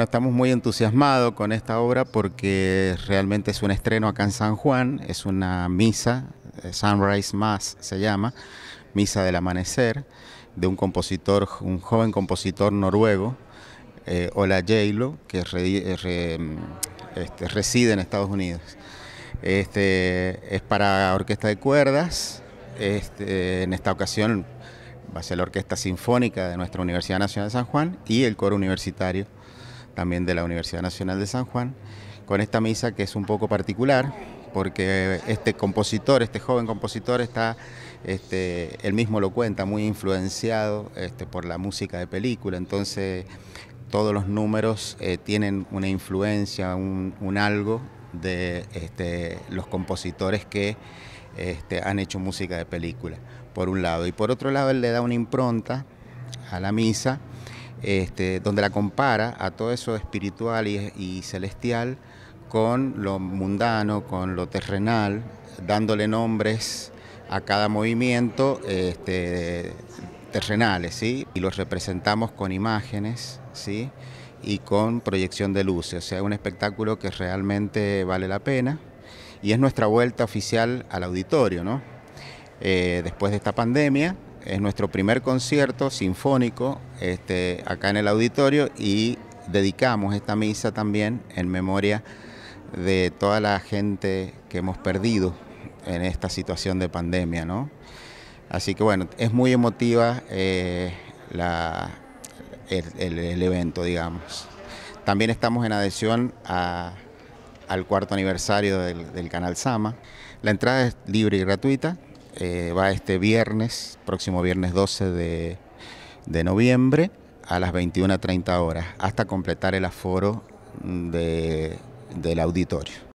Estamos muy entusiasmados con esta obra porque realmente es un estreno acá en San Juan, es una misa, eh, Sunrise Mass se llama, Misa del Amanecer, de un compositor, un joven compositor noruego, eh, Ola Jailo, que eh, mm, este, reside en Estados Unidos. Este, es para orquesta de cuerdas, este, en esta ocasión va a ser la Orquesta Sinfónica de nuestra Universidad Nacional de San Juan y el Coro Universitario también de la Universidad Nacional de San Juan, con esta misa que es un poco particular, porque este compositor, este joven compositor está, este, él mismo lo cuenta, muy influenciado este, por la música de película, entonces todos los números eh, tienen una influencia, un, algo de este, los compositores que han hecho música de película, por un lado. Y por otro lado, él le da una impronta a la misa, este, donde la compara a todo eso espiritual y, celestial con lo mundano, con lo terrenal, dándole nombres a cada movimiento este, terrenales, ¿sí? Y los representamos con imágenes, Y con proyección de luces, o sea, un espectáculo que realmente vale la pena y es nuestra vuelta oficial al auditorio, ¿no? Eh, después de esta pandemia, es nuestro primer concierto sinfónico este, acá en el auditorio y dedicamos esta misa también en memoria de toda la gente que hemos perdido en esta situación de pandemia, Así que bueno, es muy emotiva eh, la, el, evento, digamos. También estamos en adhesión al cuarto aniversario del canal Sama. La entrada es libre y gratuita, eh, va este viernes, próximo viernes 12 de, noviembre, a las 21.30 horas, hasta completar el aforo del auditorio.